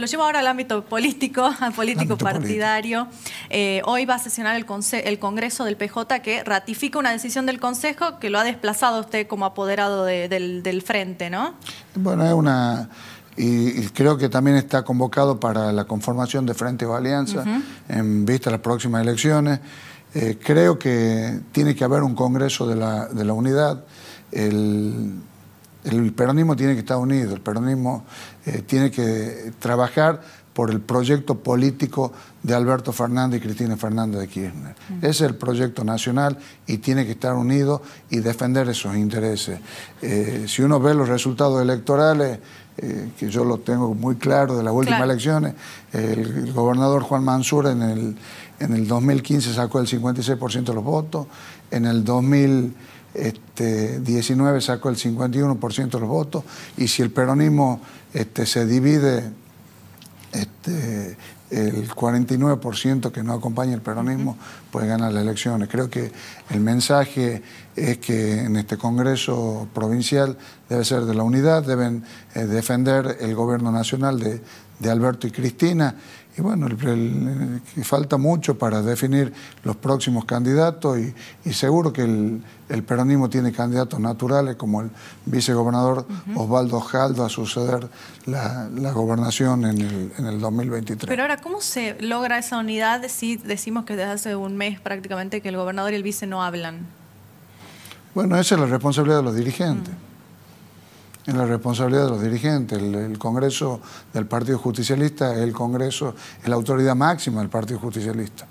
Lo llevo ahora al ámbito político, al político partidario. Eh, hoy va a sesionar el, el, Congreso del PJ que ratifica una decisión del Consejo que lo ha desplazado usted como apoderado del, frente, ¿no? Bueno, es una... Y, creo que también está convocado para la conformación de Frente o Alianza en vista de las próximas elecciones. Eh, creo que tiene que haber un Congreso de la, de la Unidad. El, el peronismo tiene que estar unido, el peronismo eh, tiene que trabajar por el proyecto político de Alberto Fernández y Cristina Fernández de Kirchner. Mm. es el proyecto nacional y tiene que estar unido y defender esos intereses. Eh, si uno ve los resultados electorales, eh, que yo lo tengo muy claro de las últimas elecciones, el, gobernador Juan Mansur en el, en el 2015 sacó el 56% de los votos, en el 2000... 19 este, sacó el 51% de los votos y si el peronismo este, se divide este, el 49% que no acompaña el peronismo, puede ganar las elecciones. Creo que el mensaje es que en este Congreso provincial debe ser de la unidad, deben eh, defender el gobierno nacional de Alberto y Cristina y bueno, el, eh, falta mucho para definir los próximos candidatos y, seguro que el, peronismo tiene candidatos naturales como el vicegobernador Osvaldo Jaldo a suceder la, gobernación en el, en el 2023. Pero ahora, ¿cómo se logra esa unidad si decimos que desde hace un mes prácticamente que el gobernador y el vice no hablan? Bueno, esa es la responsabilidad de los dirigentes. Mm en la responsabilidad de los dirigentes. El, Congreso del Partido Justicialista es el Congreso, es la autoridad máxima del Partido Justicialista.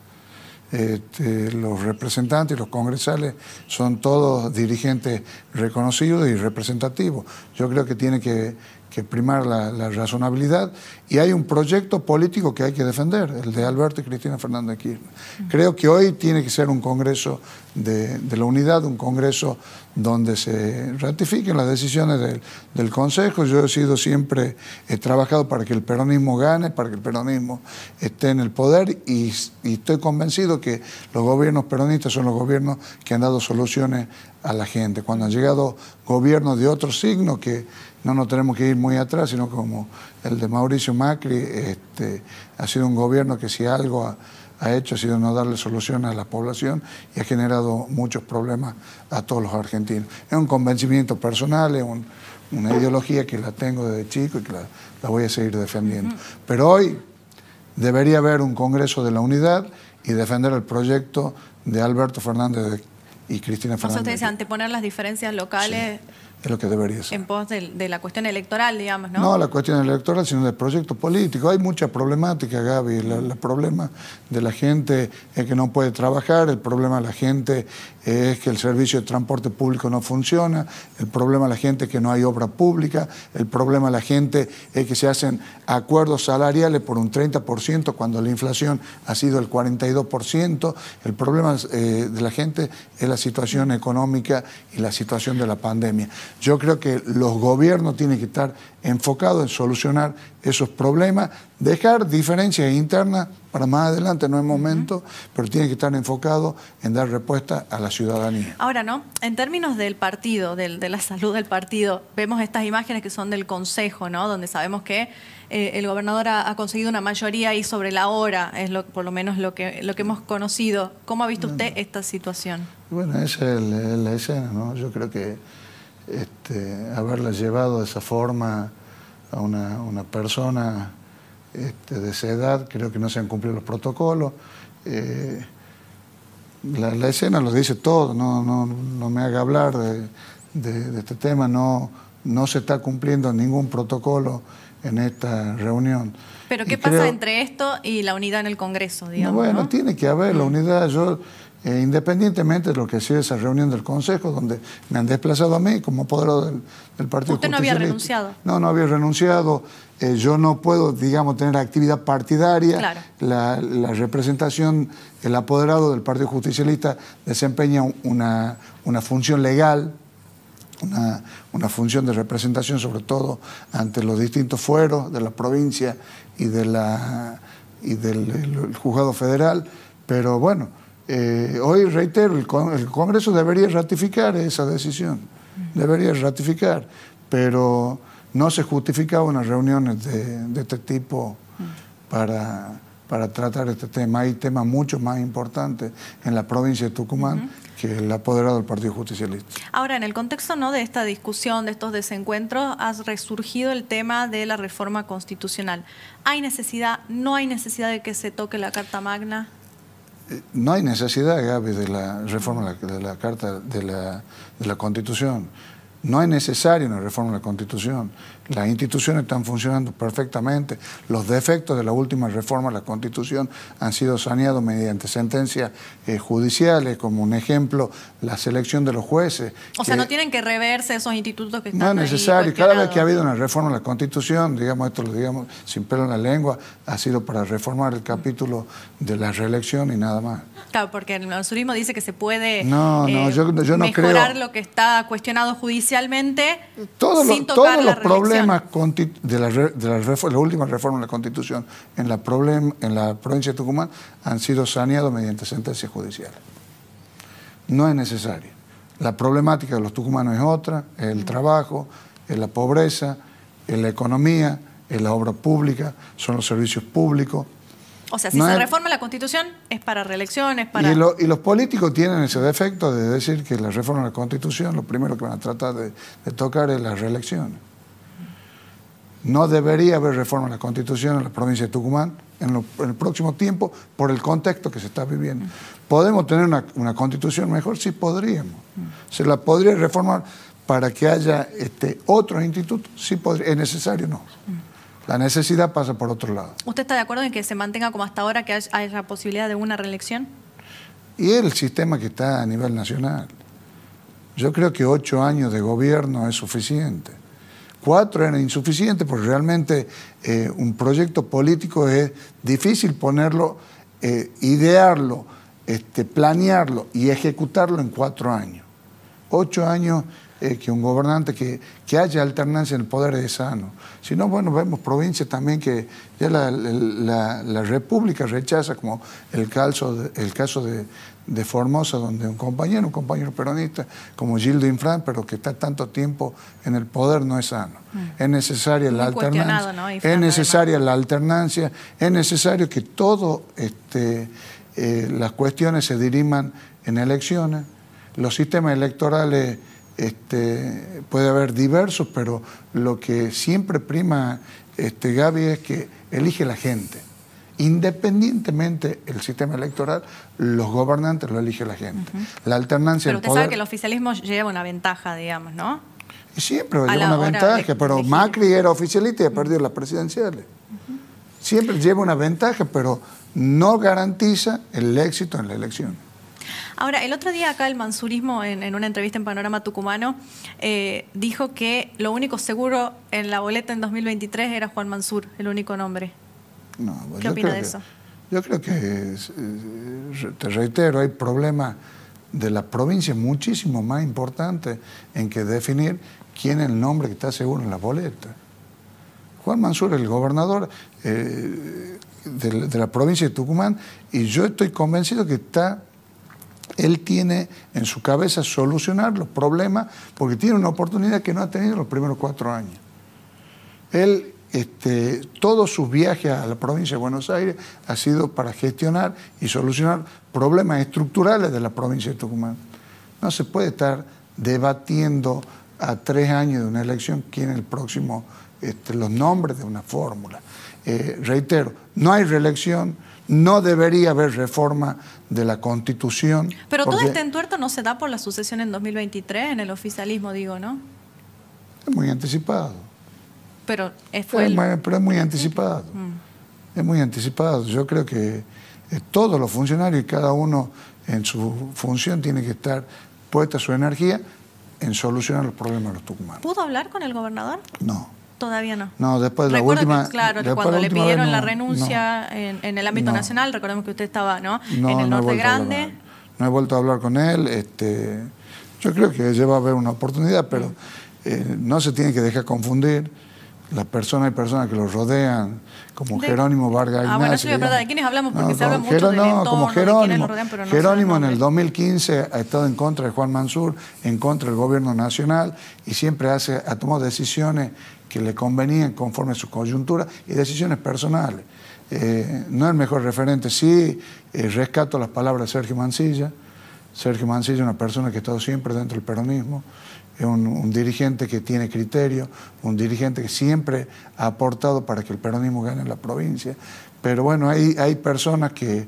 Este, los representantes, los congresales son todos dirigentes reconocidos y representativos. Yo creo que tiene que que primar la, razonabilidad y hay un proyecto político que hay que defender, el de Alberto y Cristina Fernández Creo que hoy tiene que ser un Congreso de, la Unidad, un Congreso donde se ratifiquen las decisiones del, Consejo. Yo he sido siempre, he trabajado para que el peronismo gane, para que el peronismo esté en el poder y, y estoy convencido que los gobiernos peronistas son los gobiernos que han dado soluciones a la gente. Cuando han llegado gobiernos de otro signo que no nos tenemos que ir muy atrás, sino como el de Mauricio Macri, este, ha sido un gobierno que si algo ha, hecho ha sido no darle solución a la población y ha generado muchos problemas a todos los argentinos. Es un convencimiento personal, es una ideología que la tengo desde chico y que la, voy a seguir defendiendo. Pero hoy debería haber un Congreso de la Unidad y defender el proyecto de Alberto Fernández y Cristina Fernández. anteponer las diferencias locales que debería En pos de, la cuestión electoral, digamos, ¿no? No, la cuestión electoral, sino del proyecto político. Hay mucha problemática, Gaby. El problema de la gente es que no puede trabajar, el problema de la gente es que el servicio de transporte público no funciona, el problema de la gente es que no hay obra pública, el problema de la gente es que se hacen acuerdos salariales por un 30% cuando la inflación ha sido el 42%, el problema eh, de la gente es la situación económica y la situación de la pandemia. Yo creo que los gobiernos tienen que estar enfocados en solucionar esos problemas, dejar diferencias internas para más adelante, no es momento, pero tienen que estar enfocados en dar respuesta a la ciudadanía. Ahora, ¿no? En términos del partido, de la salud del partido, vemos estas imágenes que son del Consejo, ¿no? Donde sabemos que eh, el gobernador ha, conseguido una mayoría y sobre la hora es por lo menos lo que, lo que hemos conocido. ¿Cómo ha visto usted esta situación? Bueno, esa es la escena, ¿no? Yo creo que este, haberla llevado de esa forma a una, persona este, de esa edad, creo que no se han cumplido los protocolos. Eh, la, escena lo dice todo, no, no, no me haga hablar de, este tema, no, no se está cumpliendo ningún protocolo en esta reunión. Pero ¿qué pasa entre esto y la unidad en el Congreso? no, bueno, tiene que haber la mm. unidad. Yo eh, independientemente de lo que sea esa reunión del Consejo, donde me han desplazado a mí como apoderado del, del Partido ¿Usted no había renunciado? No, no había renunciado. Eh, yo no puedo, digamos, tener actividad partidaria. La, representación, el apoderado del Partido Justicialista desempeña una, una función legal, una, una, función de representación, sobre todo ante los distintos fueros de la provincia y, de la, y del juzgado federal. Pero bueno, eh, hoy, reitero, el, Congreso debería ratificar esa decisión, debería ratificar, pero no se justificaban unas reuniones de, este tipo para, para, tratar este tema. Hay temas mucho más importantes en la provincia de Tucumán que el apoderado del Partido Justicialista. Ahora, en el contexto ¿no? de esta discusión, de estos desencuentros, ha resurgido el tema de la reforma constitucional. ¿Hay necesidad, no hay necesidad de que se toque la Carta Magna? no hay necesidad, Gaby, de la reforma de la, Carta de la, de la Constitución. No es necesaria una reforma de la Constitución. Las instituciones están funcionando perfectamente. Los defectos de la última reforma a la Constitución han sido saneados mediante sentencias eh, judiciales, como un ejemplo, la selección de los jueces. O sea, no tienen que reverse esos institutos que están No es necesario. Cada vez que ha habido una reforma a la Constitución, digamos, esto lo digamos sin pelo en la lengua, ha sido para reformar el capítulo de la reelección y nada más. Claro, porque el manusurismo dice que se puede no, no, eh, yo, yo no mejorar lo que está cuestionado judicialmente todo sin tocar todos la los los de la, de la, última reforma de la Constitución en la, provincia de Tucumán han sido saneados mediante sentencias judiciales. No es necesario. La problemática de los tucumanos es otra, el trabajo, es eh, la pobreza, es eh, la economía, es eh, la obra pública, son los servicios públicos, o sea, si se reforma la Constitución es para reelecciones, para... Y, los políticos tienen ese defecto de decir que la reforma de la Constitución lo primero que van a tratar de, de tocar es las reelecciones. No debería haber reforma en la Constitución en la provincia de Tucumán en, el próximo tiempo por el contexto que se está viviendo. ¿Podemos tener una, Constitución mejor? Sí, podríamos. ¿Se la podría reformar para que haya este, otros institutos? Sí, podría. ¿Es necesario? No. La necesidad pasa por otro lado. ¿Usted está de acuerdo en que se mantenga como hasta ahora, que haya, la posibilidad de una reelección? Y el sistema que está a nivel nacional. Yo creo que ocho años de gobierno es suficiente cuatro eran insuficientes porque realmente eh, un proyecto político es difícil ponerlo, eh, idearlo, este, planearlo y ejecutarlo en cuatro años. Ocho años eh, que un gobernante que, haya alternancia en el poder es sano. Si no, bueno, vemos provincias también que ya la, República rechaza, como el caso el caso de, de Formosa, donde un compañero, un compañero peronista como Gildo Infran, pero que está tanto tiempo en el poder, no es sano. Mm. Es necesaria la alternancia. es necesaria la alternancia, es necesario que todas este, eh, las cuestiones se diriman en elecciones. Los sistemas electorales este, puede haber diversos, pero lo que siempre prima este, Gaby es que elige la gente Independientemente del sistema electoral, los gobernantes lo elige la gente. La alternancia Pero usted sabe que el oficialismo lleva una ventaja, digamos, ¿no? siempre lleva una ventaja, pero Macri era oficialista y ha perdido las presidenciales. Siempre lleva una ventaja, pero no garantiza el éxito en la elección. Ahora, el otro día acá el mansurismo, en, una entrevista en Panorama Tucumano, eh, dijo que lo único seguro en la boleta en 2023 era Juan Mansur, el único nombre. ¿Qué opina de eso? Yo creo que, te reitero, hay problemas de la provincia muchísimo más importante en que definir quién es el nombre que está seguro en la boleta. Juan Mansur, el gobernador eh, de, la provincia de Tucumán, y yo estoy convencido que está, él tiene en su cabeza solucionar los problemas porque tiene una oportunidad que no ha tenido los primeros cuatro años. Él este, todos sus viajes a la provincia de Buenos Aires ha sido para gestionar y solucionar problemas estructurales de la provincia de Tucumán. No se puede estar debatiendo a tres años de una elección quién es el próximo, este, los nombres de una fórmula. Eh, reitero, no hay reelección, no debería haber reforma de la Constitución. Pero todo este entuerto no se da por la sucesión en 2023, en el oficialismo, digo, ¿no? Es muy anticipado pero Es, muy, muy anticipado. Mm. Es muy anticipado. Yo creo que eh, todos los funcionarios y cada uno en su función tiene que estar puesta su energía en solucionar los problemas de los tucumanos. ¿Pudo hablar con el gobernador? No. Todavía no. No, después de la última... claro, cuando le pidieron la renuncia en, el ámbito nacional, recordemos que usted estaba en el Norte Grande. No he vuelto a hablar con él. Este, yo creo que lleva a haber una oportunidad, pero mm. eh, no se tiene que dejar confundir las personas y personas que los rodean, como Jerónimo ah, Vargas Ignacio. Ah, bueno, eso es verdad. ¿De quiénes hablamos? Porque se habla mucho Jero, del no, entorno, como Jerónimo. De rodean, pero no Jerónimo en el 2015 ha estado en contra de Juan Mansur, en contra del gobierno nacional y siempre hace, ha tomado decisiones que le convenían conforme a su coyuntura y decisiones personales. Eh, no es el mejor referente. Sí, eh, rescato las palabras de Sergio Mancilla. Sergio Mancilla es una persona que ha estado siempre dentro del peronismo es un, dirigente que tiene criterio, un dirigente que siempre ha aportado para que el peronismo gane en la provincia. Pero bueno, hay, hay personas que,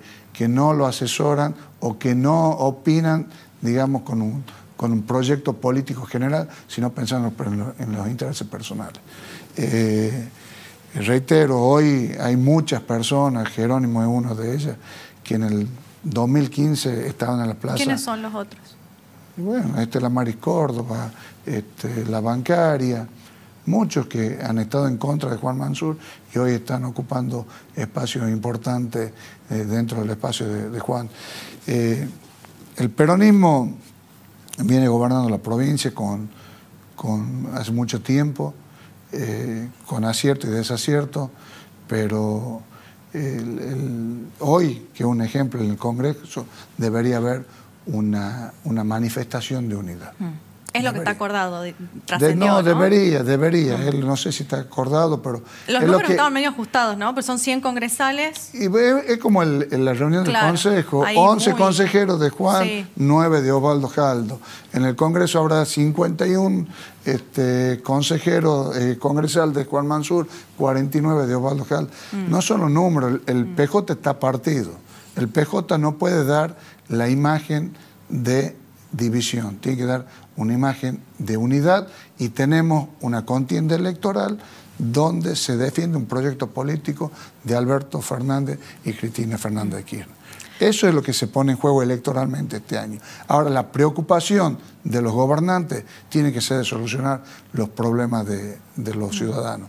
no lo asesoran o que no opinan, digamos, con un, con un proyecto político general, sino pensando en, los intereses personales. Eh, reitero, hoy hay muchas personas, Jerónimo es uno de ellas, que en el 2015 estaban en la plaza. ¿Quiénes son los otros? Y bueno, este es la Maris Córdoba, este, la bancaria, muchos que han estado en contra de Juan Mansur y hoy están ocupando espacios importantes eh, dentro del espacio de, Juan. Eh, el peronismo viene gobernando la provincia con, con hace mucho tiempo, eh, con acierto y desacierto, pero hoy, que es un ejemplo en el Congreso, debería haber una, una manifestación de unidad. Mm. Es lo que está acordado, no, debería, debería. Mm. Él, no sé si está acordado, pero... Los números estaban medio ajustados, ¿no? Pero son 100 congresales. Y es, como en la reunión del Consejo. 11 consejeros de Juan, 9 de Osvaldo Jaldo. En el Congreso habrá 51 este, consejeros congresales eh, congresal de Juan Mansur, 49 de Osvaldo Jaldo. Mm. No son los números, el PJ está partido. El PJ no puede dar la imagen de división, tiene que dar una imagen de unidad y tenemos una contienda electoral donde se defiende un proyecto político de Alberto Fernández y Cristina Fernández de Kirchner. Eso es lo que se pone en juego electoralmente este año. Ahora, la preocupación de los gobernantes tiene que ser de solucionar los problemas de, de los ciudadanos.